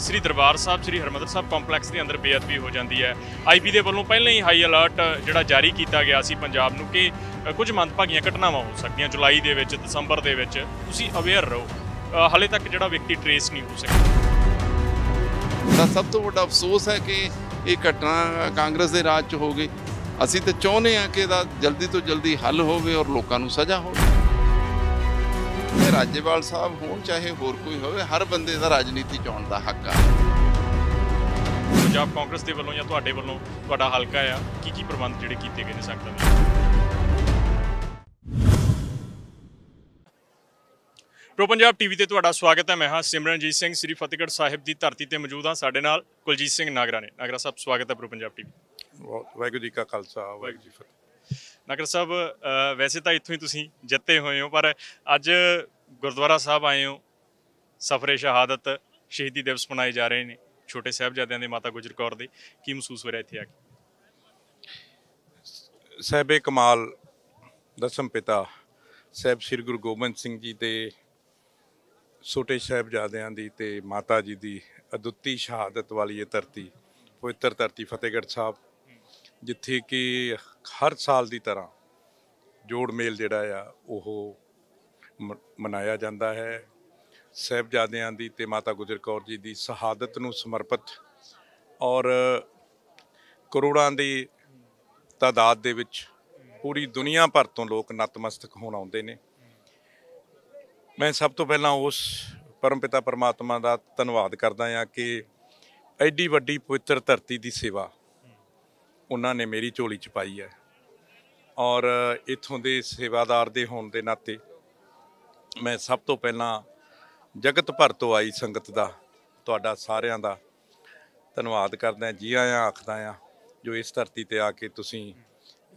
ਸ੍ਰੀ ਦਰਬਾਰ ਸਾਹਿਬ ਸ੍ਰੀ ਹਰਮੰਦਰ ਸਾਹਿਬ complex ਦੇ ਅੰਦਰ ਬੇਅਦਬੀ ਹੋ ਜਾਂਦੀ ਹੈ ਆਈਪੀ ਦੇ ਵੱਲੋਂ ਪਹਿਲਾਂ ਹੀ ਹਾਈ ਅਲਰਟ ਜਿਹੜਾ ਜਾਰੀ ਕੀਤਾ ਗਿਆ ਸੀ ਪੰਜਾਬ ਨੂੰ ਕਿ ਕੁਝ ਮੰਦਭਾਗੀਆਂ ਘਟਨਾਵਾਂ ਹੋ ਸਕਦੀਆਂ ਜੁਲਾਈ ਦੇ ਵਿੱਚ ਦਸੰਬਰ ਦੇ ਵਿੱਚ ਤੁਸੀਂ ਅਵੇਅਰ ਰਹੋ ਹਾਲੇ ਤੱਕ ਜਿਹੜਾ ਵਿਅਕਤੀ ਟ੍ਰੇਸ ਨਹੀਂ ਹੋ ਸਕਿਆ ਤਾਂ ਸਭ ਤੋਂ ਵੱਡਾ ਅਫਸੋਸ ਹੈ ਕਿ ਇਹ ਘਟਨਾ ਕਾਂਗਰਸ ਦੇ ਰਾਜ 'ਚ ਹੋ ਗਈ ਅਸੀਂ ਤਾਂ ਚਾਹੁੰਦੇ ਹਾਂ ਕਿ ਇਹਦਾ ਜਲਦੀ ਤੋਂ ਜਲਦੀ ਹੱਲ ਹੋਵੇ ਔਰ ਲੋਕਾਂ ਨੂੰ ਸਜ਼ਾ ਹੋਵੇ ਰਾਜੇਵਾਲ ਸਾਹਿਬ ਹੋਣ ਚਾਹੇ ਹੋਰ ਕੋਈ ਹੋਵੇ ਹਰ ਬੰਦੇ ਦਾ ਰਾਜਨੀਤੀ ਚੋਣ ਦਾ ਹੱਕ ਆ ਪੰਜਾਬ ਕਾਂਗਰਸ ਦੇ ਵੱਲੋਂ ਜਾਂ ਤੁਹਾਡੇ ਵੱਲੋਂ ਤੁਹਾਡਾ ਹਲਕਾ ਆ ਕੀ ਕੀ ਪ੍ਰਬੰਧ ਜਿਹੜੇ ਕੀਤੇ ਗਏ ਨੇ ਸਕਦਾ ਪ੍ਰੋ ਪੰਜਾਬ ਟੀਵੀ ਤੇ ਤੁਹਾਡਾ ਸਵਾਗਤ ਹੈ ਮੈਂ ਹਾਂ ਸਿਮਰਨਜੀਤ ਸਿੰਘ ਸ੍ਰੀ ਫਤਿਹਗੜ੍ਹ ਸਾਹਿਬ ਦੀ ਧਰਤੀ ਤੇ ਮੌਜੂਦ ਹਾਂ ਸਾਡੇ ਨਾਲ ਕੁਲਜੀਤ ਸਿੰਘ ਨਾਗਰਾ ਨੇ ਨਾਗਰਾ ਸਾਹਿਬ ਸਵਾਗਤ ਹੈ ਪ੍ਰੋ ਪੰਜਾਬ ਟੀਵੀ ਵਾਹਿਗੁਰੂ ਜੀ ਕਾ ਖਾਲਸਾ ਵਾਹਿਗੁਰੂ ਜੀ ਫਤਿਹ ਨਾਗਰ ਸਾਹਿਬ ਵੈਸੇ ਤਾਂ ਇੱਥੋਂ ਹੀ ਤੁਸੀਂ ਜਿੱਤੇ ਹੋਏ ਹੋ ਪਰ ਅੱਜ ਗੁਰਦੁਆਰਾ ਸਾਹਿਬ ਆਏ ਹੋ ਸਫਰੇ ਸ਼ਹਾਦਤ ਸ਼ਹੀਦੀ ਦਿਵਸ ਮਨਾਏ ਜਾ ਰਹੇ ਨੇ ਛੋਟੇ ਸਾਹਿਬਜ਼ਾਦਿਆਂ ਦੇ ਮਾਤਾ ਗੁਜਰ ਕੌਰ ਦੇ ਕੀ ਮਹਿਸੂਸ ਹੋ ਰਿਹਾ ਇੱਥੇ ਆ ਕੇ ਸਹਿਬੇ ਕਮਾਲ ਦਸਮ ਪਿਤਾ ਸਹਿਬ ਸ੍ਰੀ ਗੁਰੂ ਗੋਬਿੰਦ ਸਿੰਘ ਜੀ ਦੇ ਛੋਟੇ ਸਾਹਿਬਜ਼ਾਦਿਆਂ ਦੀ ਤੇ ਮਾਤਾ ਜੀ ਦੀ ਅਦੁੱਤੀ ਸ਼ਹਾਦਤ ਵਾਲੀ ਇਹ ਧਰਤੀ ਪਵਿੱਤਰ ਧਰਤੀ ਫਤਿਹਗੜ੍ਹ ਸਾਹਿਬ ਜਿੱਥੇ ਕਿ ਹਰ ਸਾਲ ਦੀ ਤਰ੍ਹਾਂ ਜੋੜ ਮੇਲ ਜਿਹੜਾ ਆ ਉਹ ਮਨਾਇਆ ਜਾਂਦਾ ਹੈ ਸਹਿਬਜ਼ਾਦਿਆਂ ਦੀ ਤੇ ਮਾਤਾ ਗੁਜਰ ਕੌਰ ਜੀ ਦੀ ਸ਼ਹਾਦਤ ਨੂੰ ਸਮਰਪਿਤ ਔਰ ਕਰੋੜਾਂ ਦੀ ਤਾਦਾਦ ਦੇ ਵਿੱਚ ਪੂਰੀ ਦੁਨੀਆ ਭਰ ਤੋਂ ਲੋਕ ਨਤਮਸਤਕ ਹੋਣ ਆਉਂਦੇ ਨੇ ਮੈਂ ਸਭ ਤੋਂ ਪਹਿਲਾਂ ਉਸ ਪਰਮਪਿਤਾ ਪਰਮਾਤਮਾ ਦਾ ਧੰਨਵਾਦ ਕਰਦਾ ਹਾਂ ਕਿ ਐਡੀ ਵੱਡੀ ਪਵਿੱਤਰ ਧਰਤੀ ਦੀ ਸੇਵਾ ਉਹਨਾਂ ਨੇ ਮੇਰੀ ਝੋਲੀ 'ਚ ਪਾਈ ਹੈ ਔਰ ਇਥੋਂ ਦੇ ਸੇਵਾਦਾਰ ਦੇ ਹੋਣ ਦੇ ਨਾਤੇ ਮੈਂ ਸਭ ਤੋਂ ਪਹਿਲਾਂ ਜਗਤ ਭਰ ਤੋਂ ਆਈ ਸੰਗਤ ਦਾ ਤੁਹਾਡਾ ਸਾਰਿਆਂ ਦਾ ਧੰਨਵਾਦ ਕਰਦਾ ਜੀ ਆਇਆਂ ਆਖਦਾ ਆ ਜੋ ਇਸ ਧਰਤੀ ਤੇ ਆ ਕੇ ਤੁਸੀਂ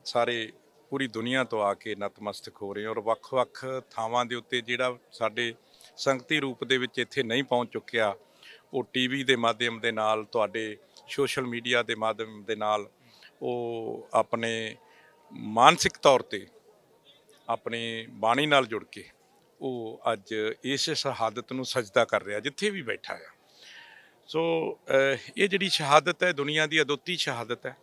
ਸਾਰੇ ਪੂਰੀ ਦੁਨੀਆ ਤੋਂ ਆ ਕੇ ਨਤਮਸਤਕ ਹੋ ਰਹੇ ਹੋ ਔਰ ਵੱਖ-ਵੱਖ ਥਾਵਾਂ ਦੇ ਉੱਤੇ ਜਿਹੜਾ ਸਾਡੇ ਸੰਗਤੀ ਰੂਪ ਦੇ ਵਿੱਚ ਇੱਥੇ ਨਹੀਂ ਪਹੁੰਚ ਚੁੱਕਿਆ ਉਹ ਟੀਵੀ ਦੇ ਮਾਧਿਅਮ ਦੇ ਨਾਲ ਤੁਹਾਡੇ ਸੋਸ਼ਲ ਮੀਡੀਆ ਦੇ ਮਾਧਿਅਮ ਦੇ ਨਾਲ ਉਹ ਆਪਣੇ ਮਾਨਸਿਕ ਤੌਰ ਤੇ ਆਪਣੀ ਬਾਣੀ ਨਾਲ ਜੁੜ ਕੇ ਉਹ ਅੱਜ ਇਸ ਸ਼ਹਾਦਤ ਨੂੰ ਸਜਦਾ ਕਰ ਰਿਹਾ ਜਿੱਥੇ ਵੀ ਬੈਠਾ ਆ ਸੋ ਇਹ ਜਿਹੜੀ ਸ਼ਹਾਦਤ ਹੈ ਦੁਨੀਆ ਦੀ ਅਦੋਤੀ ਸ਼ਹਾਦਤ ਹੈ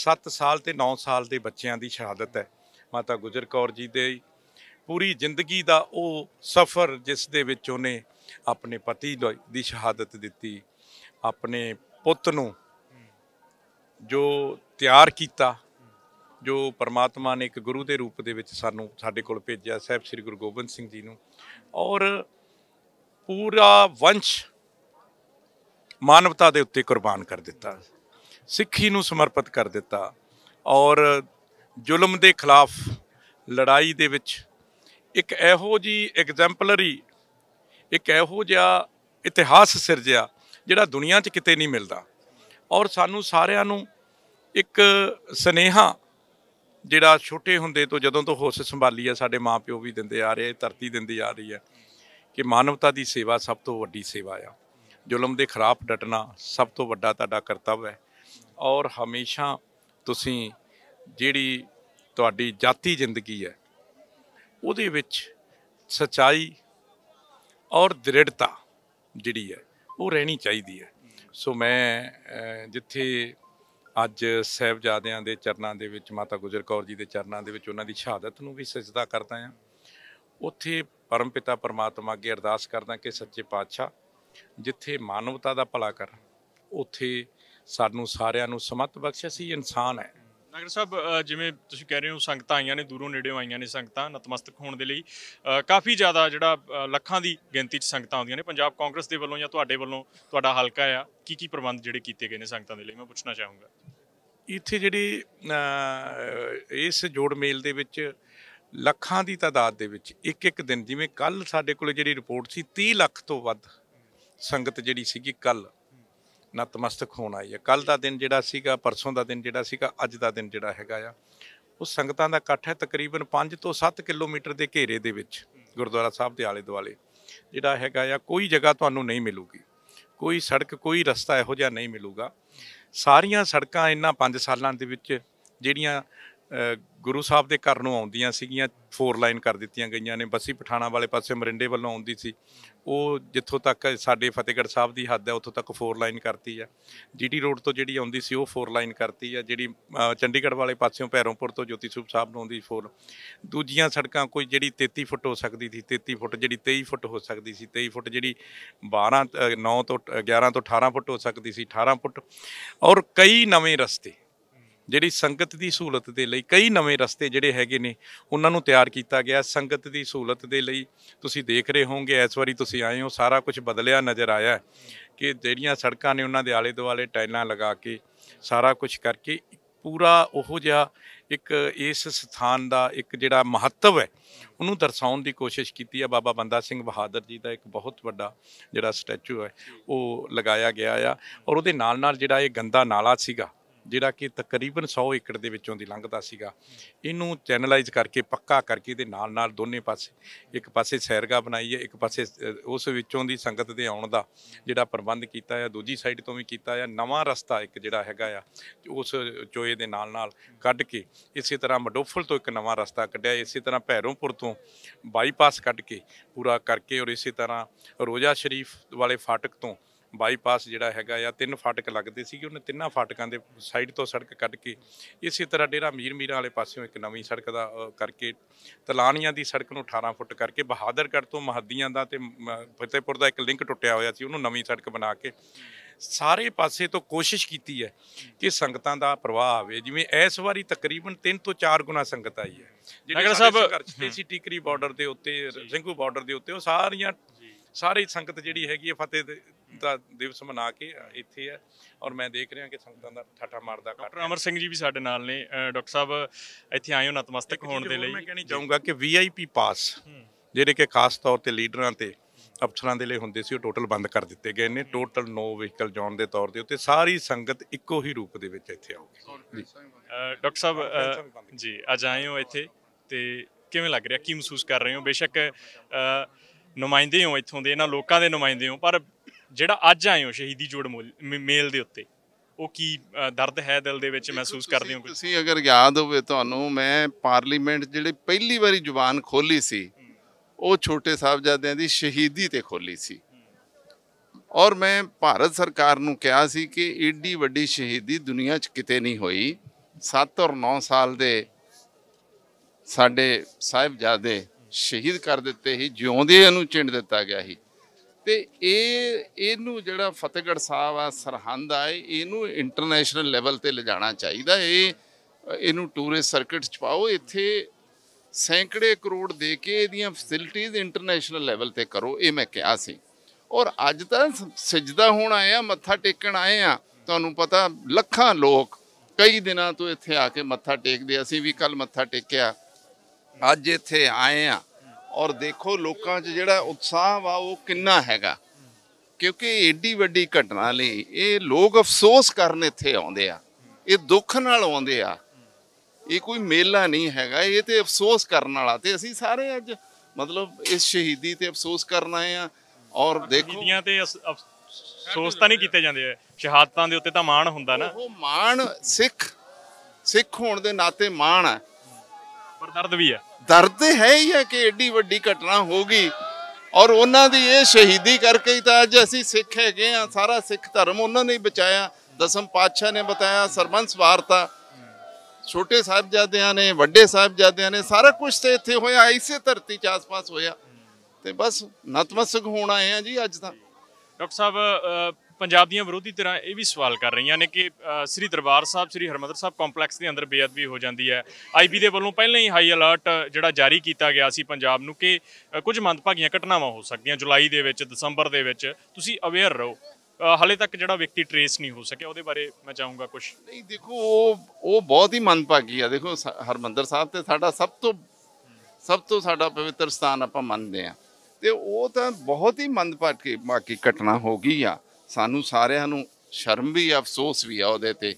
7 ਸਾਲ ਤੇ 9 ਸਾਲ ਦੇ ਬੱਚਿਆਂ ਦੀ ਸ਼ਹਾਦਤ ਹੈ ਮਾਤਾ ਗੁਜਰ ਕੌਰ ਜੀ ਦੇ ਪੂਰੀ ਜ਼ਿੰਦਗੀ ਦਾ ਉਹ ਸਫ਼ਰ ਜਿਸ ਦੇ ਵਿੱਚ ਉਹਨੇ ਆਪਣੇ ਪਤੀ ਦੀ ਸ਼ਹਾਦਤ ਦਿੱਤੀ ਆਪਣੇ ਪੁੱਤ ਨੂੰ ਜੋ ਤਿਆਰ ਕੀਤਾ ਜੋ ਪਰਮਾਤਮਾ ਨੇ ਇੱਕ ਗੁਰੂ ਦੇ ਰੂਪ ਦੇ ਵਿੱਚ ਸਾਨੂੰ ਸਾਡੇ ਕੋਲ ਭੇਜਿਆ ਸਹਿਬ ਸ੍ਰੀ ਗੁਰੂ ਗੋਬਿੰਦ ਸਿੰਘ ਜੀ ਨੂੰ ਔਰ ਪੂਰਾ ਵੰਸ਼ ਮਾਨਵਤਾ ਦੇ ਉੱਤੇ ਕੁਰਬਾਨ ਕਰ ਦਿੱਤਾ ਸਿੱਖੀ ਨੂੰ ਸਮਰਪਿਤ ਕਰ ਦਿੱਤਾ ਔਰ ਜ਼ੁਲਮ ਦੇ ਖਿਲਾਫ ਲੜਾਈ ਦੇ ਵਿੱਚ ਇੱਕ ਇਹੋ ਜੀ ਐਗਜ਼ੈਂਪਲਰੀ ਇੱਕ ਇਹੋ ਜਿਹਾ ਇਤਿਹਾਸ ਸਿਰਜਿਆ ਜਿਹੜਾ ਦੁਨੀਆ 'ਚ ਕਿਤੇ ਨਹੀਂ ਮਿਲਦਾ ਔਰ ਸਾਨੂੰ ਸਾਰਿਆਂ ਨੂੰ ਇੱਕ ਸਨੇਹਾ ਜਿਹੜਾ ਛੋਟੇ ਹੁੰਦੇ ਤੋਂ ਜਦੋਂ ਤੋਂ ਹੋਸ਼ ਸੰਭਾਲੀ ਆ ਸਾਡੇ ਮਾਪਿਓ ਵੀ ਦਿੰਦੇ ਆ ਰਹੇ ਧਰਤੀ ਦਿੰਦੀ ਆ ਰਹੀ ਹੈ ਕਿ ਮਾਨਵਤਾ ਦੀ ਸੇਵਾ ਸਭ ਤੋਂ ਵੱਡੀ ਸੇਵਾ ਆ ਜ਼ੁਲਮ ਦੇ ਖਰਾਬ ਡਟਣਾ ਸਭ ਤੋਂ ਵੱਡਾ ਤੁਹਾਡਾ ਕਰਤੱਵ ਹੈ ਔਰ ਹਮੇਸ਼ਾ ਤੁਸੀਂ ਜਿਹੜੀ ਤੁਹਾਡੀ ਜਾਤੀ ਜ਼ਿੰਦਗੀ ਹੈ ਉਹਦੇ ਵਿੱਚ ਸਚਾਈ ਔਰ ਦ੍ਰਿੜਤਾ ਜਿਹੜੀ ਹੈ ਉਹ ਰਹਿਣੀ ਚਾਹੀਦੀ ਹੈ ਸੋ ਮੈਂ ਜਿੱਥੇ ਅੱਜ ਸਹਿਬਜ਼ਾਦਿਆਂ ਦੇ ਚਰਨਾਂ ਦੇ ਵਿੱਚ ਮਾਤਾ ਗੁਜਰ ਕੌਰ ਜੀ ਦੇ ਚਰਨਾਂ ਦੇ ਵਿੱਚ ਉਹਨਾਂ ਦੀ ਸ਼ਹਾਦਤ ਨੂੰ ਵੀ ਸਜਦਾ ਕਰਦਾ ਆ ਉੱਥੇ ਪਰਮ ਪਿਤਾ ਪਰਮਾਤਮਾ ਅੱਗੇ ਅਰਦਾਸ ਕਰਦਾ ਕਿ ਸੱਚੇ ਪਾਤਸ਼ਾਹ ਜਿੱਥੇ ਮਾਨਵਤਾ ਦਾ ਭਲਾ ਕਰ ਉੱਥੇ ਸਾਨੂੰ ਸਾਰਿਆਂ ਨੂੰ ਸਮਤ ਬਖਸ਼ ਅਸੀਂ ਇਨਸਾਨ ਹੈ ਨਗਰ ਸਾਹਿਬ ਜਿਵੇਂ ਤੁਸੀਂ ਕਹਿ ਰਹੇ ਹੋ ਸੰਗਤਾਂ ਆਈਆਂ ਨੇ ਦੂਰੋਂ ਨੇੜੇੋਂ ਆਈਆਂ ਨੇ ਸੰਗਤਾਂ ਨਤਮਸਤਕ ਹੋਣ ਦੇ ਲਈ ਕਾਫੀ ਜ਼ਿਆਦਾ ਜਿਹੜਾ ਲੱਖਾਂ ਦੀ ਗਿਣਤੀ 'ਚ ਸੰਗਤਾਂ ਆਉਂਦੀਆਂ ਨੇ ਪੰਜਾਬ ਕਾਂਗਰਸ ਦੇ ਵੱਲੋਂ ਜਾਂ ਤੁਹਾਡੇ ਵੱਲੋਂ ਤੁਹਾਡਾ ਹਲਕਾ ਆ ਕੀ ਕੀ ਪ੍ਰਬੰਧ ਜਿਹੜੇ ਕੀਤੇ ਗਏ ਨੇ ਸੰਗਤਾਂ ਦੇ ਲਈ ਮੈਂ ਪੁੱਛਣਾ ਚਾਹੂੰਗਾ ਇੱਥੇ ਜਿਹੜੀ ਇਸ ਜੋੜ ਮੇਲ ਦੇ ਵਿੱਚ ਲੱਖਾਂ ਦੀ ਤਾਦਾਦ ਦੇ ਵਿੱਚ ਇੱਕ ਇੱਕ ਦਿਨ ਜਿਵੇਂ ਕੱਲ ਸਾਡੇ ਕੋਲ ਜਿਹੜੀ ਰਿਪੋਰਟ ਸੀ 30 ਲੱਖ ਤੋਂ ਵੱਧ ਸੰਗਤ ਜਿਹੜੀ ਸੀਗੀ ਕੱਲ ਨਤਮਸਤਕ ਹੋਣ ਆਈ ਹੈ ਕੱਲ ਦਾ ਦਿਨ ਜਿਹੜਾ ਸੀਗਾ ਪਰਸੋਂ ਦਾ ਦਿਨ ਜਿਹੜਾ ਸੀਗਾ ਅੱਜ ਦਾ ਦਿਨ ਜਿਹੜਾ ਹੈਗਾ ਆ ਉਹ ਸੰਗਤਾਂ ਦਾ ਇਕੱਠ ਹੈ ਤਕਰੀਬਨ 5 ਤੋਂ 7 ਕਿਲੋਮੀਟਰ ਦੇ ਘੇਰੇ ਦੇ ਵਿੱਚ ਗੁਰਦੁਆਰਾ ਸਾਹਿਬ ਦੇ ਆਲੇ ਦੁਆਲੇ ਜਿਹੜਾ ਹੈਗਾ ਆ ਕੋਈ ਜਗ੍ਹਾ ਤੁਹਾਨੂੰ ਨਹੀਂ ਮਿਲੂਗੀ ਕੋਈ ਸੜਕ ਕੋਈ ਰਸਤਾ ਇਹੋ ਜਿਹਾ ਨਹੀਂ ਮਿਲੂਗਾ ਸਾਰੀਆਂ ਸੜਕਾਂ ਇਹਨਾਂ 5 ਸਾਲਾਂ ਦੇ ਵਿੱਚ ਜਿਹੜੀਆਂ ਗੁਰੂ ਸਾਹਿਬ ਦੇ ਘਰ ਨੂੰ ਆਉਂਦੀਆਂ ਸੀਗੀਆਂ ਫੋਰ ਲਾਈਨ ਕਰ ਦਿੱਤੀਆਂ ਗਈਆਂ ਨੇ ਬੱਸੀ ਪਠਾਣਾ ਵਾਲੇ ਪਾਸੇ ਮਰਿੰਡੇ ਵੱਲੋਂ ਆਉਂਦੀ ਸੀ ਉਹ ਜਿੱਥੋਂ ਤੱਕ ਸਾਡੇ ਫਤਿਹਗੜ੍ਹ ਸਾਹਿਬ ਦੀ ਹੱਦ ਹੈ ਉੱਥੋਂ ਤੱਕ ਫੋਰ ਲਾਈਨ ਕਰਤੀ ਆ ਜੀਟੀ ਰੋਡ ਤੋਂ ਜਿਹੜੀ ਆਉਂਦੀ ਸੀ ਉਹ ਫੋਰ ਲਾਈਨ ਕਰਤੀ ਆ ਜਿਹੜੀ ਚੰਡੀਗੜ੍ਹ ਵਾਲੇ ਪਾਸਿਓਂ ਪੈਰੋਂਪੁਰ ਤੋਂ ਜੋਤੀ ਸੂਪ ਸਾਹਿਬ ਨੂੰ ਆਉਂਦੀ ਫੋਰ ਦੂਜੀਆਂ ਸੜਕਾਂ ਕੋਈ ਜਿਹੜੀ 33 ਫੁੱਟ ਹੋ ਸਕਦੀ ਸੀ 33 ਫੁੱਟ ਜਿਹੜੀ 23 ਫੁੱਟ ਹੋ ਸਕਦੀ ਸੀ 23 ਫੁੱਟ ਜਿਹੜੀ 12 9 ਤੋਂ 11 ਤੋਂ 18 ਫੁੱਟ ਹੋ ਸਕਦੀ ਸੀ 18 ਫੁੱਟ ਔਰ ਕਈ ਨਵੇਂ ਰਸਤੇ ਜਿਹੜੀ ਸੰਗਤ ਦੀ ਸਹੂਲਤ ਦੇ ਲਈ ਕਈ ਨਵੇਂ ਰਸਤੇ ਜਿਹੜੇ ਹੈਗੇ ਨੇ ਉਹਨਾਂ ਨੂੰ ਤਿਆਰ ਕੀਤਾ ਗਿਆ ਸੰਗਤ ਦੀ ਸਹੂਲਤ ਦੇ ਲਈ ਤੁਸੀਂ ਦੇਖ ਰਹੇ ਹੋਵੋਗੇ ਇਸ ਵਾਰੀ ਤੁਸੀਂ ਆਏ ਹੋ ਸਾਰਾ ਕੁਝ ਬਦਲਿਆ ਨਜ਼ਰ ਆਇਆ ਕਿ ਜਿਹੜੀਆਂ ਸੜਕਾਂ ਨੇ ਉਹਨਾਂ ਦੇ ਆਲੇ ਦੁਆਲੇ ਟਾਈਲਾਂ ਲਗਾ ਕੇ ਸਾਰਾ ਕੁਝ ਕਰਕੇ ਪੂਰਾ ਉਹ ਜਿਹਾ ਇੱਕ ਇਸ ਸਥਾਨ ਦਾ ਇੱਕ ਜਿਹੜਾ ਮਹੱਤਵ ਹੈ ਉਹਨੂੰ ਦਰਸਾਉਣ ਦੀ ਕੋਸ਼ਿਸ਼ ਕੀਤੀ ਹੈ ਬਾਬਾ ਬੰਦਾ ਸਿੰਘ ਬਹਾਦਰ ਜੀ ਦਾ ਇੱਕ ਬਹੁਤ ਵੱਡਾ ਜਿਹੜਾ ਸਟੈਚੂ ਹੈ ਉਹ ਲਗਾਇਆ ਗਿਆ ਆ ਔਰ ਉਹਦੇ ਨਾਲ ਨਾਲ ਜਿਹੜਾ ਇਹ ਗੰਦਾ ਨਾਲਾ ਸੀਗਾ ਜਿਹੜਾ ਕਿ ਤਕਰੀਬਨ 100 ਏਕੜ ਦੇ ਵਿੱਚੋਂ ਦੀ ਲੰਘਦਾ ਸੀਗਾ ਇਹਨੂੰ ਚੈਨਲਾਈਜ਼ ਕਰਕੇ ਪੱਕਾ ਕਰਕੇ ਦੇ ਨਾਲ ਨਾਲ ਦੋਨੇ ਪਾਸੇ ਇੱਕ ਪਾਸੇ ਸੈਰਗਾ ਬਣਾਈ ਹੈ ਇੱਕ ਪਾਸੇ ਉਸ ਵਿੱਚੋਂ ਦੀ ਸੰਗਤ ਦੇ ਆਉਣ ਦਾ ਜਿਹੜਾ ਪ੍ਰਬੰਧ ਕੀਤਾ ਹੈ ਦੂਜੀ ਸਾਈਡ ਤੋਂ ਵੀ ਕੀਤਾ ਹੈ ਨਵਾਂ ਰਸਤਾ ਇੱਕ ਜਿਹੜਾ ਹੈਗਾ ਆ ਉਸ ਚੋਏ ਦੇ ਨਾਲ ਨਾਲ ਕੱਢ ਕੇ ਇਸੇ ਤਰ੍ਹਾਂ ਮਡੋਫਲ ਤੋਂ ਇੱਕ ਨਵਾਂ ਰਸਤਾ ਕੱਢਿਆ ਇਸੇ ਤਰ੍ਹਾਂ ਭੈਰੋਂਪੁਰ ਤੋਂ ਬਾਈਪਾਸ ਕੱਢ ਕੇ ਪੂਰਾ ਕਰਕੇ ਔਰ ਇਸੇ ਤਰ੍ਹਾਂ ਰੋਜਾ ਸ਼ਰੀਫ ਵਾਲੇ ਫਾਟਕ ਤੋਂ ਬਾਈਪਾਸ ਜਿਹੜਾ ਹੈਗਾ ਆ ਤਿੰਨ ਫਾਟਕ ਲੱਗਦੇ ਸੀ ਕਿ ਉਹਨੇ ਤਿੰਨਾਂ ਫਾਟਕਾਂ ਦੇ ਸਾਈਡ ਤੋਂ ਸੜਕ ਕੱਢ ਕੇ ਇਸੇ ਤਰ੍ਹਾਂ ਡੇਰਾ ਮੀਰ ਮੀਰਾਂ ਵਾਲੇ ਪਾਸਿਓਂ ਇੱਕ ਨਵੀਂ ਸੜਕ ਦਾ ਕਰਕੇ ਤਲਾਨੀਆਂ ਦੀ ਸੜਕ ਨੂੰ 18 ਫੁੱਟ ਕਰਕੇ ਬਹਾਦਰਗੜ੍ਹ ਤੋਂ ਮਹੱਦੀਆਂ ਦਾ ਤੇ ਫਤਿਹਪੁਰ ਦਾ ਇੱਕ ਲਿੰਕ ਟੁੱਟਿਆ ਹੋਇਆ ਸੀ ਉਹਨੂੰ ਨਵੀਂ ਸੜਕ ਬਣਾ ਕੇ ਸਾਰੇ ਪਾਸੇ ਤੋਂ ਕੋਸ਼ਿਸ਼ ਕੀਤੀ ਹੈ ਕਿ ਸੰਗਤਾਂ ਦਾ ਪ੍ਰਵਾਹ ਆਵੇ ਜਿਵੇਂ ਇਸ ਵਾਰੀ ਤਕਰੀਬਨ 3 ਤੋਂ 4 ਗੁਣਾ ਸੰਗਤ ਆਈ ਹੈ ਜਿਹੜੇ ਸਾਹਿਬ ਟੀਕਰੀ ਬਾਰਡਰ ਦੇ ਉੱਤੇ ਸਿੰਘੂ ਬਾਰਡਰ ਦੇ ਉੱਤੇ ਉਹ ਸਾਰੀਆਂ ਸਾਰੀ ਸੰਗਤ ਜਿਹੜੀ ਹੈਗੀ ਹੈ ਫਤਿਹ ਦਾ ਦਿਵਸ ਮਨਾ ਕੇ ਇੱਥੇ ਹੈ ਔਰ ਮੈਂ ਦੇਖ ਰਿਹਾ ਕਿ ਸੰਗਤਾਂ ਦਾ ਠਾਠਾ ਮਾਰਦਾ ਡਾਕਟਰ ਅਮਰ ਸਿੰਘ ਜੀ ਵੀ ਸਾਡੇ ਨਾਲ ਨੇ ਡਾਕਟਰ ਸਾਹਿਬ ਇੱਥੇ ਆਏ ਹੋ ਨਤਮਸਤਕ ਹੋਣ ਦੇ ਲਈ ਮੈਂ ਕਹਿਣੀ ਚਾਹੂੰਗਾ ਕਿ ਵੀਆਈਪੀ ਪਾਸ ਜਿਹੜੇ ਕਿ ਖਾਸ ਤੌਰ ਤੇ ਲੀਡਰਾਂ ਤੇ ਅਫਸਰਾਂ ਦੇ ਲਈ ਹੁੰਦੇ ਸੀ ਉਹ ਟੋਟਲ ਬੰਦ ਕਰ ਦਿੱਤੇ ਗਏ ਨੇ ਟੋਟਲ ਨੋ ਵਹੀਕਲ ਜਾਣ ਦੇ ਤੌਰ ਦੇ ਉੱਤੇ ਸਾਰੀ ਸੰਗਤ ਇੱਕੋ ਹੀ ਰੂਪ ਦੇ ਵਿੱਚ ਇੱਥੇ ਆਉਗੀ ਡਾਕਟਰ ਸਾਹਿਬ ਜੀ ਅਜਾਇਓ ਹੋ ਇੱਥੇ ਤੇ ਕਿਵੇਂ ਲੱਗ ਰਿਹਾ ਕੀ ਮਹਿਸੂਸ ਕਰ ਰਹੇ ਹੋ ਬੇਸ਼ੱਕ ਨੁਮਾਇੰਦੇ ਹੋ ਇੱਥੋਂ ਦੇ ਇਹਨਾਂ ਲੋਕਾਂ ਦੇ ਨੁਮਾਇੰਦੇ ਹੋ ਪਰ ਜਿਹੜਾ ਅੱਜ ਆਏ ਹੋ ਸ਼ਹੀਦੀ ਜੋੜ ਮੇਲ ਦੇ ਉੱਤੇ ਉਹ ਕੀ ਦਰਦ ਹੈ ਦਿਲ ਦੇ ਵਿੱਚ ਮਹਿਸੂਸ ਕਰਦੇ ਹੋ ਤੁਸੀਂ ਅਗਰ ਯਾਦ ਹੋਵੇ ਤੁਹਾਨੂੰ ਮੈਂ ਪਾਰਲੀਮੈਂਟ ਜਿਹੜੇ ਪਹਿਲੀ ਵਾਰੀ ਜ਼ੁਬਾਨ ਖੋਲੀ ਸੀ ਉਹ ਛੋਟੇ ਸਾਹਿਬਜ਼ਾਦਿਆਂ ਦੀ ਸ਼ਹੀਦੀ ਤੇ ਖੋਲੀ ਸੀ ਔਰ ਮੈਂ ਭਾਰਤ ਸਰਕਾਰ ਨੂੰ ਕਿਹਾ ਸੀ ਕਿ ਏਡੀ ਵੱਡੀ ਸ਼ਹੀਦੀ ਦੁਨੀਆ 'ਚ ਕਿਤੇ ਨਹੀਂ ਹੋਈ 7 ਔਰ 9 ਸਾਲ ਦੇ ਸਾਡੇ ਸਾਹਿਬਜ਼ਾਦੇ ਸ਼ਹੀਦ ਕਰ ਦਿੱਤੇ ਸੀ ਜਿਉਂਦੇ ਇਹਨੂੰ ਚਿੰਡ ਦਿੱਤਾ ਗਿਆ ਸੀ ਤੇ ਇਹ ਇਹਨੂੰ ਜਿਹੜਾ ਫਤਿਹਗੜ੍ਹ ਸਾਹਿਬ ਆ ਸਰਹੰਦ ਆ ਇਹਨੂੰ ਇੰਟਰਨੈਸ਼ਨਲ ਲੈਵਲ ਤੇ ਲਿਜਾਣਾ ਚਾਹੀਦਾ ਇਹ ਇਹਨੂੰ ਟੂਰਿਸਟ ਸਰਕਟ ਚ ਪਾਓ ਇੱਥੇ ਸੈਂਕੜੇ ਕਰੋੜ ਦੇ ਕੇ ਇਹਦੀਆਂ ਫੈਸਿਲਿਟੀਆਂ ਇੰਟਰਨੈਸ਼ਨਲ ਲੈਵਲ ਤੇ ਕਰੋ ਇਹ ਮੈਂ ਕਿਹਾ ਸੀ ਔਰ ਅੱਜ ਤਾਂ ਸਜਦਾ ਹੋਣ ਆਏ ਆ ਮੱਥਾ ਟੇਕਣ ਆਏ ਆ ਤੁਹਾਨੂੰ ਪਤਾ ਲੱਖਾਂ ਲੋਕ ਕਈ ਦਿਨਾਂ ਤੋਂ ਇੱਥੇ ਆ ਕੇ ਮੱਥਾ ਟੇਕਦੇ ਅਸੀਂ ਵੀ ਕੱਲ ਮੱਥਾ ਟੇਕਿਆ ਅੱਜ ਇੱਥੇ ਆਏ ਆ ਔਰ ਦੇਖੋ ਲੋਕਾਂ 'ਚ ਜਿਹੜਾ ਉਤਸ਼ਾਹ ਆ ਉਹ ਕਿੰਨਾ ਹੈਗਾ ਕਿਉਂਕਿ ਏਡੀ ਵੱਡੀ ਘਟਨਾ ਲਈ ਇਹ ਲੋਕ ਅਫਸੋਸ ਕਰਨ ਇੱਥੇ ਆਉਂਦੇ ਆ ਇਹ ਦੁੱਖ ਨਾਲ ਆਉਂਦੇ ਆ ਇਹ ਕੋਈ ਮੇਲਾ ਨਹੀਂ ਹੈਗਾ ਇਹ ਤੇ ਅਫਸੋਸ ਕਰਨ ਵਾਲਾ ਤੇ ਅਸੀਂ ਸਾਰੇ ਅੱਜ ਮਤਲਬ ਇਸ ਸ਼ਹੀਦੀ ਤੇ ਅਫਸੋਸ ਕਰਨ ਆਏ ਆ ਔਰ ਦੇਖੋ ਸ਼ਹੀਦੀਆਂ ਤੇ ਅਫਸੋਸ ਤਾਂ ਨਹੀਂ ਕੀਤੇ ਜਾਂਦੇ ਸ਼ਹਾਦਤਾਂ ਦੇ ਉੱਤੇ ਤਾਂ ਮਾਣ ਹੁੰਦਾ ਨਾ ਉਹ ਮਾਣ ਸਿੱਖ ਸਿੱਖ ਹੋਣ ਦੇ ਨਾਤੇ ਮਾਣ ਹੈ ਪਰ ਦਰਦ ਵੀ ਹੈ ਦਰਦ ਤੇ ਹੈ ਹੀ ਹੈ ਕਿ ਐਡੀ ਵੱਡੀ ਘਟਨਾ ਹੋ ਗਈ ਔਰ ਉਹਨਾਂ ਦੀ ਇਹ ਸ਼ਹੀਦੀ ਕਰਕੇ ਹੀ ਤਾਂ ਅੱਜ ਅਸੀਂ ਸਿੱਖ ਹੈਗੇ ਆ ਸਾਰਾ ਸਿੱਖ ਧਰਮ ਉਹਨਾਂ ਨੇ ਬਚਾਇਆ ਦਸਮ ਪਾਤਸ਼ਾਹ ਨੇ ਬਤਾਇਆ ਸਰਬੰਸ ਵਾਰਤਾ ਛੋਟੇ ਸਾਹਿਬਜ਼ਾਦਿਆਂ ਨੇ ਵੱਡੇ ਸਾਹਿਬਜ਼ਾਦਿਆਂ ਨੇ ਸਾਰਾ ਕੁਝ ਤੇ ਇੱਥੇ ਹੋਇਆ ਇਸੇ ਧਰਤੀ 'ਚ ਆਸ-ਪਾਸ ਹੋਇਆ ਤੇ ਬਸ ਨਤਮਸਤਕ ਹੋਣ ਆਏ ਆ ਜੀ ਅੱਜ ਤਾਂ ਡਾਕਟਰ ਸਾਹਿਬ ਪੰਜਾਬ ਦੀਆਂ ਵਿਰੋਧੀ ਧਿਰਾਂ ਇਹ ਵੀ ਸਵਾਲ ਕਰ ਰਹੀਆਂ ਨੇ ਕਿ ਸ੍ਰੀ ਦਰਬਾਰ ਸਾਹਿਬ ਸ੍ਰੀ ਹਰਮੰਦਰ ਸਾਹਿਬ ਕੰਪਲੈਕਸ ਦੇ ਅੰਦਰ ਬੇਅਦਬੀ ਹੋ ਜਾਂਦੀ ਹੈ ਆਈਬੀ ਦੇ ਵੱਲੋਂ ਪਹਿਲਾਂ ਹੀ ਹਾਈ ਅਲਰਟ ਜਿਹੜਾ ਜਾਰੀ ਕੀਤਾ ਗਿਆ ਸੀ ਪੰਜਾਬ ਨੂੰ ਕਿ ਕੁਝ ਮੰਦਭਾਗੀਆਂ ਘਟਨਾਵਾਂ ਹੋ ਸਕਦੀਆਂ ਜੁਲਾਈ ਦੇ ਵਿੱਚ ਦਸੰਬਰ ਦੇ ਵਿੱਚ ਤੁਸੀਂ ਅਵੇਅਰ ਰਹੋ ਹਾਲੇ ਤੱਕ ਜਿਹੜਾ ਵਿਅਕਤੀ ਟ੍ਰੇਸ ਨਹੀਂ ਹੋ ਸਕਿਆ ਉਹਦੇ ਬਾਰੇ ਮੈਂ ਚਾਹੂੰਗਾ ਕੁਝ ਨਹੀਂ ਦੇਖੋ ਉਹ ਉਹ ਬਹੁਤ ਹੀ ਮੰਦਭਾਗੀ ਆ ਦੇਖੋ ਹਰਮੰਦਰ ਸਾਹਿਬ ਤੇ ਸਾਡਾ ਸਭ ਤੋਂ ਸਭ ਤੋਂ ਸਾਡਾ ਪਵਿੱਤਰ ਸਥਾਨ ਆਪਾਂ ਮੰਨਦੇ ਆ ਤੇ ਉਹ ਤਾਂ ਬਹੁਤ ਹੀ ਮੰਦਭਾਗੀ ਘਟਨਾ ਹੋ ਗਈ ਆ ਸਾਨੂੰ ਸਾਰਿਆਂ ਨੂੰ ਸ਼ਰਮ ਵੀ ਅਫਸੋਸ ਵੀ ਆ ਉਹਦੇ ਤੇ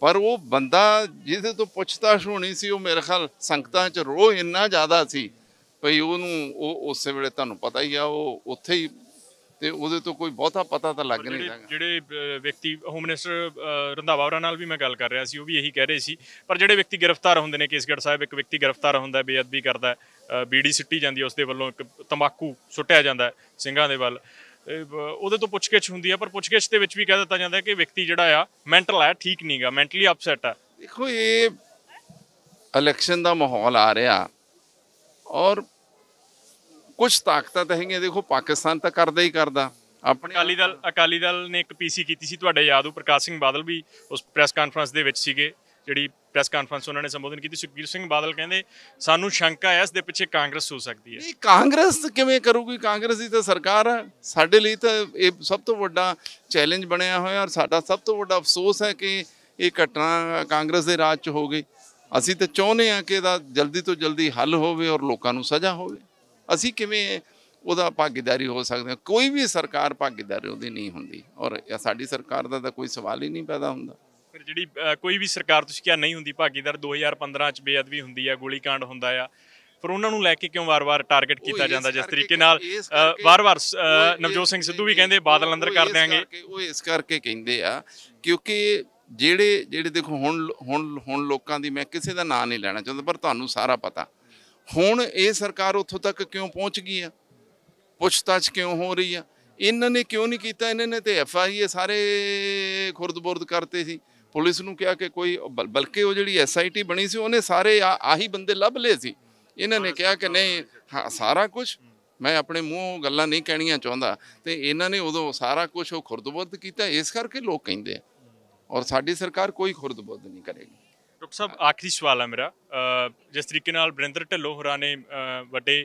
ਪਰ ਉਹ ਬੰਦਾ ਜਿਹਦੇ ਤੋਂ ਪੁੱਛਤਾਛ ਹੋਣੀ ਸੀ ਉਹ ਮੇਰੇ ਖਿਆਲ ਸੰਗਤਾਂ 'ਚ ਰੋਹ ਇੰਨਾ ਜ਼ਿਆਦਾ ਸੀ ਭਈ ਉਹਨੂੰ ਉਹ ਉਸੇ ਵੇਲੇ ਤੁਹਾਨੂੰ ਪਤਾ ਹੀ ਆ ਉਹ ਉੱਥੇ ਹੀ ਤੇ ਉਹਦੇ ਤੋਂ ਕੋਈ ਬਹੁਤਾ ਪਤਾ ਤਾਂ ਲੱਗ ਨਹੀਂ ਰਿਹਾ ਜਿਹੜੇ ਵਿਅਕਤੀ ਹੋਮ ਮਿਨਿਸਟਰ ਰੰਧਾਵਾ ਹੋਰਾਂ ਨਾਲ ਵੀ ਮੈਂ ਗੱਲ ਕਰ ਰਿਹਾ ਸੀ ਉਹ ਵੀ ਇਹੀ ਕਹਿ ਰਹੇ ਸੀ ਪਰ ਜਿਹੜੇ ਵਿਅਕਤੀ ਗ੍ਰਿਫਤਾਰ ਹੁੰਦੇ ਨੇ ਕੇਸਗੜ ਸਾਹਿਬ ਇੱਕ ਵਿਅਕਤੀ ਗ੍ਰਿਫਤਾਰ ਹੁੰਦਾ ਬੇਅਦਬੀ ਕਰਦਾ ਬੀੜੀ ਸਿੱਟੀ ਜਾਂਦੀ ਉਸ ਦੇ ਵੱਲੋਂ ਇੱਕ ਤੰਬਾਕੂ ਸੁੱਟਿਆ ਜਾਂਦਾ ਸਿੰਘਾਂ ਦੇ ਵੱਲ ਉਹਦੇ ਤੋਂ ਪੁੱਛਗਿੱਛ ਹੁੰਦੀ ਆ ਪਰ ਪੁੱਛਗਿੱਛ ਦੇ ਵਿੱਚ ਵੀ ਕਹਿ ਦਿੱਤਾ ਜਾਂਦਾ ਕਿ ਵਿਅਕਤੀ ਜਿਹੜਾ ਆ ਮੈਂਟਲ ਹੈ ਠੀਕ ਨਹੀਂਗਾ ਮੈਂਟਲੀ ਅਪਸੈਟ ਆ ਦੇਖੋ ਇਹ ਇਲੈਕਸ਼ਨ ਦਾ ਮਾਹੌਲ ਆ ਰਿਹਾ ਔਰ ਕੁਝ ਤਾਕਤਾਂ ਤਾਂ ਹੈਗੀਆਂ ਦੇਖੋ ਪਾਕਿਸਤਾਨ ਤਾਂ ਕਰਦਾ ਹੀ ਕਰਦਾ ਆਪਣੇ ਅਕਾਲੀ ਦਲ ਅਕਾਲੀ ਦਲ ਨੇ ਇੱਕ ਪੀਸੀ ਕੀਤੀ ਸੀ ਤੁਹਾਡੇ ਯਾਦ ਹੋ ਪ੍ਰਕਾਸ਼ ਸਿੰਘ ਬਾਦਲ ਵੀ ਉਸ ਪ੍ਰੈਸ ਕਾਨਫਰੰਸ ਦੇ ਵਿੱਚ ਸੀਗੇ ਜਿਹੜੀ ਪ੍ਰੈਸ ਕਾਨਫਰੰਸ ਉਹਨਾਂ ਨੇ ਸੰਬੋਧਨ ਕੀਤੀ ਸੁਖਬੀਰ ਸਿੰਘ ਬਾਦਲ ਕਹਿੰਦੇ ਸਾਨੂੰ ਸ਼ੰਕਾ ਹੈ ਇਸ ਦੇ ਪਿੱਛੇ ਕਾਂਗਰਸ ਹੋ ਸਕਦੀ ਹੈ ਨਹੀਂ ਕਾਂਗਰਸ ਕਿਵੇਂ ਕਰੂਗੀ ਕਾਂਗਰਸ ਦੀ ਤਾਂ ਸਰਕਾਰ ਹੈ ਸਾਡੇ ਲਈ ਤਾਂ ਇਹ ਸਭ ਤੋਂ ਵੱਡਾ ਚੈਲੰਜ ਬਣਿਆ ਹੋਇਆ ਔਰ ਸਾਡਾ ਸਭ ਤੋਂ ਵੱਡਾ ਅਫਸੋਸ ਹੈ ਕਿ ਇਹ ਘਟਨਾ ਕਾਂਗਰਸ ਦੇ ਰਾਜ 'ਚ ਹੋ ਗਈ ਅਸੀਂ ਤਾਂ ਚਾਹੁੰਦੇ ਹਾਂ ਕਿ ਇਹਦਾ ਜਲਦੀ ਤੋਂ ਜਲਦੀ ਹੱਲ ਹੋਵੇ ਔਰ ਲੋਕਾਂ ਨੂੰ ਸਜ਼ਾ ਹੋਵੇ ਅਸੀਂ ਕਿਵੇਂ ਉਹਦਾ ਭਾਗੀਦਾਰੀ ਹੋ ਸਕਦੇ ਹਾਂ ਕੋਈ ਵੀ ਸਰਕਾਰ ਭਾਗੀਦਾਰੀ ਉਹਦੀ ਨਹੀਂ ਹੁੰਦੀ ਔਰ ਸਾਡੀ ਸਰਕਾਰ ਦਾ ਤਾਂ ਕੋਈ ਸਵਾਲ ਹੀ ਨਹੀਂ ਪੈਦਾ ਹੁੰਦਾ ਫਿਰ ਜਿਹੜੀ ਕੋਈ ਵੀ ਸਰਕਾਰ ਤੁਸੀਂ ਕਿਹਾ ਨਹੀਂ ਹੁੰਦੀ ਭਾਗੀਦਾਰ 2015 ਚ ਬੇਅਦਬੀ ਹੁੰਦੀ ਆ ਗੋਲੀकांड ਹੁੰਦਾ ਆ ਪਰ ਉਹਨਾਂ ਨੂੰ ਲੈ ਕੇ ਕਿਉਂ ਵਾਰ-ਵਾਰ ਟਾਰਗੇਟ ਕੀਤਾ ਜਾਂਦਾ ਜਿਸ ਤਰੀਕੇ ਨਾਲ ਵਾਰ-ਵਾਰ ਨਵਜੋਤ ਸਿੰਘ ਸਿੱਧੂ ਵੀ ਕਹਿੰਦੇ ਬਾਦਲ ਅੰਦਰ ਕਰ ਦੇਾਂਗੇ ਉਹ ਇਸ ਕਰਕੇ ਕਹਿੰਦੇ ਆ ਕਿਉਂਕਿ ਜਿਹੜੇ ਜਿਹੜੇ ਦੇਖੋ ਹੁਣ ਹੁਣ ਹੁਣ ਲੋਕਾਂ ਦੀ ਮੈਂ ਕਿਸੇ ਦਾ ਨਾਂ ਨਹੀਂ ਲੈਣਾ ਚਾਹੁੰਦਾ ਪਰ ਤੁਹਾਨੂੰ ਸਾਰਾ ਪਤਾ ਹੁਣ ਇਹ ਸਰਕਾਰ ਉੱਥੋਂ ਤੱਕ ਕਿਉਂ ਪਹੁੰਚ ਗਈ ਆ ਪੁੱਛਤਾਛ ਕਿਉਂ ਹੋ ਰਹੀ ਆ ਇਹਨਾਂ ਨੇ ਕਿਉਂ ਨਹੀਂ ਕੀਤਾ ਇਹਨਾਂ ਨੇ ਤੇ ਐਫ ਆਈ ਸਾਰੇ ਖੁਰਦ-ਬੁਰਦ ਕਰਤੇ ਸੀ ਪੁਲਿਸ ਨੂੰ ਕਿਹਾ ਕਿ ਕੋਈ ਬਲਕਿ ਉਹ ਜਿਹੜੀ ਐਸਆਈਟੀ ਬਣੀ ਸੀ ਉਹਨੇ ਸਾਰੇ ਆਹੀ ਬੰਦੇ ਲੱਭ ਲਏ ਸੀ ਇਹਨਾਂ ਨੇ ਕਿਹਾ ਕਿ ਨਹੀਂ ਸਾਰਾ ਕੁਝ ਮੈਂ ਆਪਣੇ ਮੂੰਹੋਂ ਗੱਲਾਂ ਨਹੀਂ ਕਹਿਣੀਆਂ ਚਾਹੁੰਦਾ ਤੇ ਇਹਨਾਂ ਨੇ ਉਦੋਂ ਸਾਰਾ ਕੁਝ ਉਹ ਖੁਰਦਬੁੱਧ ਕੀਤਾ ਇਸ ਕਰਕੇ ਲੋਕ ਕਹਿੰਦੇ ਆ ਔਰ ਸਾਡੀ ਸਰਕਾਰ ਕੋਈ ਖੁਰਦਬੁੱਧ ਨਹੀਂ ਕਰੇਗੀ ਡਾਕਟਰ ਸਾਹਿਬ ਆਖਰੀ ਸਵਾਲ ਹੈ ਮੇਰਾ ਜਿਸ ਤਰੀਕੇ ਨਾਲ ਬ੍ਰਿੰਦਰ ਢਿੱਲੋਂ ਹੋਰਾਂ ਨੇ ਵੱਡੇ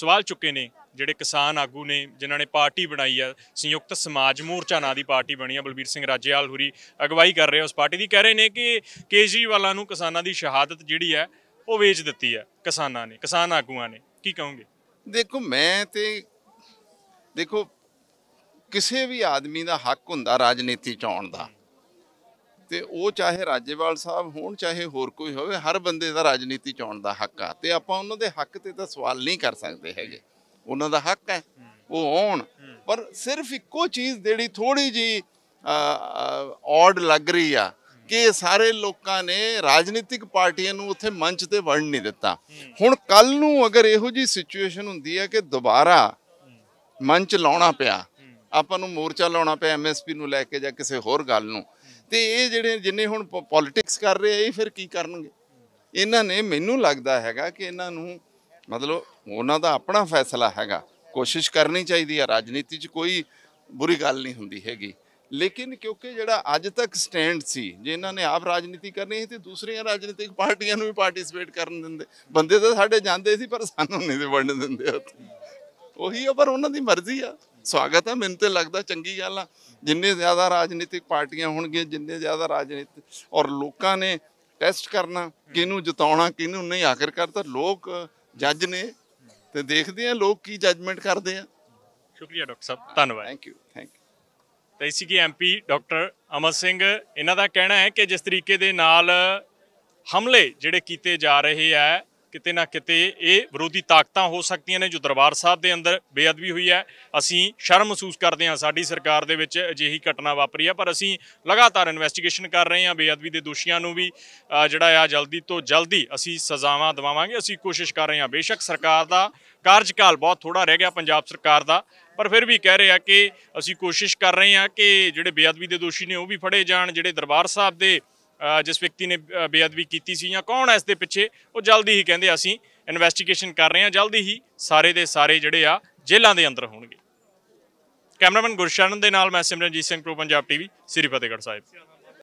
ਸਵਾਲ ਚੁੱਕੇ ਨੇ ਜਿਹੜੇ ਕਿਸਾਨ ਆਗੂ ਨੇ ਜਿਨ੍ਹਾਂ ਨੇ ਪਾਰਟੀ ਬਣਾਈ ਆ ਸੰਯੁਕਤ ਸਮਾਜ ਮੋਰਚਾ ਨਾਂ ਦੀ ਪਾਰਟੀ ਬਣੀ ਆ ਬਲਬੀਰ ਸਿੰਘ ਰਾਜੇਵਾਲ ਹੁਰੀ ਅਗਵਾਈ ਕਰ ਰਹੇ ਉਸ ਪਾਰਟੀ ਦੀ ਕਹਿ ਰਹੇ ਨੇ ਕਿ ਕੇਜਰੀਵਾਲਾਂ ਨੂੰ ਕਿਸਾਨਾਂ ਦੀ ਸ਼ਹਾਦਤ ਜਿਹੜੀ ਹੈ ਉਹ ਵੇਚ ਦਿੱਤੀ ਆ ਕਿਸਾਨਾਂ ਨੇ ਕਿਸਾਨ ਆਗੂਆਂ ਨੇ ਕੀ ਕਹੋਗੇ ਦੇਖੋ ਮੈਂ ਤੇ ਦੇਖੋ ਕਿਸੇ ਵੀ ਆਦਮੀ ਦਾ ਹੱਕ ਹੁੰਦਾ ਰਾਜਨੀਤੀ ਚ ਆਉਣ ਦਾ ਤੇ ਉਹ ਚਾਹੇ ਰਾਜੇਵਾਲ ਸਾਹਿਬ ਹੋਣ ਚਾਹੇ ਹੋਰ ਕੋਈ ਹੋਵੇ ਹਰ ਬੰਦੇ ਦਾ ਰਾਜਨੀਤੀ ਚ ਆਉਣ ਦਾ ਹੱਕ ਆ ਤੇ ਆਪਾਂ ਉਹਨਾਂ ਦੇ ਹੱਕ ਤੇ ਤਾਂ ਸਵਾਲ ਨਹੀਂ ਕਰ ਸਕਦੇ ਹੈਗੇ ਉਹਨਾਂ ਦਾ ਹੱਕ ਹੈ ਉਹ ਆਉਣ ਪਰ ਸਿਰਫ ਇੱਕੋ ਚੀਜ਼ ਜਿਹੜੀ ਥੋੜੀ ਜੀ ਔਡ ਲੱਗ ਰਹੀ ਆ ਕਿ ਸਾਰੇ ਲੋਕਾਂ ਨੇ ਰਾਜਨੀਤਿਕ ਪਾਰਟੀਆਂ ਨੂੰ ਉੱਥੇ ਮੰਚ ਤੇ ਵੜਨ ਨਹੀਂ ਦਿੱਤਾ ਹੁਣ ਕੱਲ ਨੂੰ ਅਗਰ ਇਹੋ ਜੀ ਸਿਚੁਏਸ਼ਨ ਹੁੰਦੀ ਹੈ ਕਿ ਦੁਬਾਰਾ ਮੰਚ ਲਾਉਣਾ ਪਿਆ ਆਪਾਂ ਨੂੰ ਮੋਰਚਾ ਲਾਉਣਾ ਪਿਆ ਐਮਐਸਪੀ ਨੂੰ ਲੈ ਕੇ ਜਾਂ ਕਿਸੇ ਹੋਰ ਗੱਲ ਨੂੰ ਤੇ ਇਹ ਜਿਹੜੇ ਜਿੰਨੇ ਹੁਣ ਪੋਲਿਟਿਕਸ ਕਰ ਰਹੇ ਆ ਇਹ ਫਿਰ ਕੀ ਕਰਨਗੇ ਇਹਨਾਂ ਨੇ ਮੈਨੂੰ ਲੱਗਦਾ ਹੈਗਾ ਕਿ ਇਹਨਾਂ ਨੂੰ ਮਤਲਬ ਉਹਨਾਂ ਦਾ ਆਪਣਾ ਫੈਸਲਾ ਹੈਗਾ ਕੋਸ਼ਿਸ਼ ਕਰਨੀ ਚਾਹੀਦੀ ਹੈ ਰਾਜਨੀਤੀ 'ਚ ਕੋਈ ਬੁਰੀ ਗੱਲ ਨਹੀਂ ਹੁੰਦੀ ਹੈਗੀ ਲੇਕਿਨ ਕਿਉਂਕਿ ਜਿਹੜਾ ਅੱਜ ਤੱਕ ਸਟੈਂਡ ਸੀ ਜੇ ਇਹਨਾਂ ਨੇ ਆਪ ਰਾਜਨੀਤੀ ਕਰਨੀ ਸੀ ਤੇ ਦੂਸਰੀਆਂ ਰਾਜਨੀਤਿਕ ਪਾਰਟੀਆਂ ਨੂੰ ਵੀ ਪਾਰਟਿਸਿਪੇਟ ਕਰਨ ਦਿੰਦੇ ਬੰਦੇ ਤਾਂ ਸਾਡੇ ਜਾਂਦੇ ਸੀ ਪਰ ਸਾਨੂੰ ਨਹੀਂ ਤੇ ਵੜਨ ਦਿੰਦੇ ਉਹੀ ਆ ਪਰ ਉਹਨਾਂ ਦੀ ਮਰਜ਼ੀ ਆ ਸਵਾਗਤ ਆ ਮੈਨੂੰ ਤੇ ਲੱਗਦਾ ਚੰਗੀ ਗੱਲ ਆ ਜਿੰਨੇ ਜ਼ਿਆਦਾ ਰਾਜਨੀਤਿਕ ਪਾਰਟੀਆਂ ਹੋਣਗੀਆਂ ਜਿੰਨੇ ਜ਼ਿਆਦਾ ਰਾਜਨੀਤ ਔਰ ਲੋਕਾਂ ਨੇ ਟੈਸਟ ਕਰਨਾ ਕਿਹਨੂੰ ਜਿਤਾਉਣਾ ਕਿਹਨੂੰ ਨਹੀਂ ਆਖਿਰਕਾਰ ਤਾਂ ਲੋਕ ਜੱਜ ਨੇ ਤੇ ਦੇਖਦੇ ਆ ਲੋਕ ਕੀ ਜੱਜਮੈਂਟ ਕਰਦੇ ਆ ਸ਼ੁਕਰੀਆ ਡਾਕਟਰ ਸਾਹਿਬ ਧੰਨਵਾਦ ਥੈਂਕ ਯੂ ਥੈਂਕ ਯੂ ਤੇ ਇਸੀ ਕੀ ਐਮਪੀ ਡਾਕਟਰ ਅਮਰ ਸਿੰਘ ਇਹਨਾਂ ਦਾ ਕਹਿਣਾ ਹੈ ਕਿ ਜਿਸ ਤਰੀਕੇ ਦੇ ਨਾਲ ਹਮਲੇ ਜਿਹੜੇ ਕੀਤੇ ਜਾ ਰਹੇ ਆ ਕਿਤੇ ਨਾ ਕਿਤੇ ਇਹ ਵਿਰੋਧੀ ਤਾਕਤਾਂ ਹੋ ਸਕਦੀਆਂ ਨੇ ਜੋ ਦਰਬਾਰ ਸਾਹਿਬ ਦੇ ਅੰਦਰ ਬੇਅਦਬੀ ਹੋਈ ਹੈ ਅਸੀਂ ਸ਼ਰਮ ਮਹਿਸੂਸ ਕਰਦੇ ਹਾਂ ਸਾਡੀ ਸਰਕਾਰ ਦੇ ਵਿੱਚ ਅਜਿਹੀ ਘਟਨਾ ਵਾਪਰੀ ਹੈ ਪਰ ਅਸੀਂ ਲਗਾਤਾਰ ਇਨਵੈਸਟੀਗੇਸ਼ਨ ਕਰ ਰਹੇ ਹਾਂ ਬੇਅਦਬੀ ਦੇ ਦੋਸ਼ੀਆਂ ਨੂੰ ਵੀ ਜਿਹੜਾ ਆ ਜਲਦੀ ਤੋਂ ਜਲਦੀ ਅਸੀਂ ਸਜ਼ਾਵਾਂ ਦਿਵਾਵਾਂਗੇ ਅਸੀਂ ਕੋਸ਼ਿਸ਼ ਕਰ ਰਹੇ ਹਾਂ ਬੇਸ਼ੱਕ ਸਰਕਾਰ ਦਾ ਕਾਰਜਕਾਲ ਬਹੁਤ ਥੋੜਾ ਰਹਿ ਗਿਆ ਪੰਜਾਬ ਸਰਕਾਰ ਦਾ ਪਰ ਫਿਰ ਵੀ ਕਹਿ ਰਹੇ ਆ ਕਿ ਅਸੀਂ ਕੋਸ਼ਿਸ਼ ਕਰ ਰਹੇ ਹਾਂ ਕਿ ਜਿਹੜੇ ਬੇਅਦਬੀ ਦੇ ਦੋਸ਼ੀ ਨੇ ਉਹ ਵੀ ਫੜੇ ਜਾਣ ਜਿਹੜੇ ਦਰਬਾਰ ਸਾਹਿਬ ਦੇ ਜਿਸ ਵਿਅਕਤੀ ਨੇ ਬੇਅਦਬੀ ਕੀਤੀ ਸੀ ਜਾਂ ਕੌਣ ਇਸ ਦੇ ਪਿੱਛੇ ਉਹ ਜਲਦੀ ਹੀ ਕਹਿੰਦੇ ਅਸੀਂ ਇਨਵੈਸਟੀਗੇਸ਼ਨ ਕਰ ਰਹੇ ਹਾਂ ਜਲਦੀ ਹੀ ਸਾਰੇ ਦੇ ਸਾਰੇ ਜਿਹੜੇ ਆ ਜੇਲ੍ਹਾਂ ਦੇ ਅੰਦਰ ਹੋਣਗੇ ਕੈਮਰਾਮੈਨ ਗੁਰਸ਼ਰਨ ਦੇ ਨਾਲ ਮੈਂ ਸਿਮਰਨਜੀਤ ਸਿੰਘ ਪ੍ਰੋ ਪੰਜਾਬ ਟੀਵੀ ਸ੍ਰੀ ਫਤਿਹਗੜ੍ਹ ਸਾਹਿਬ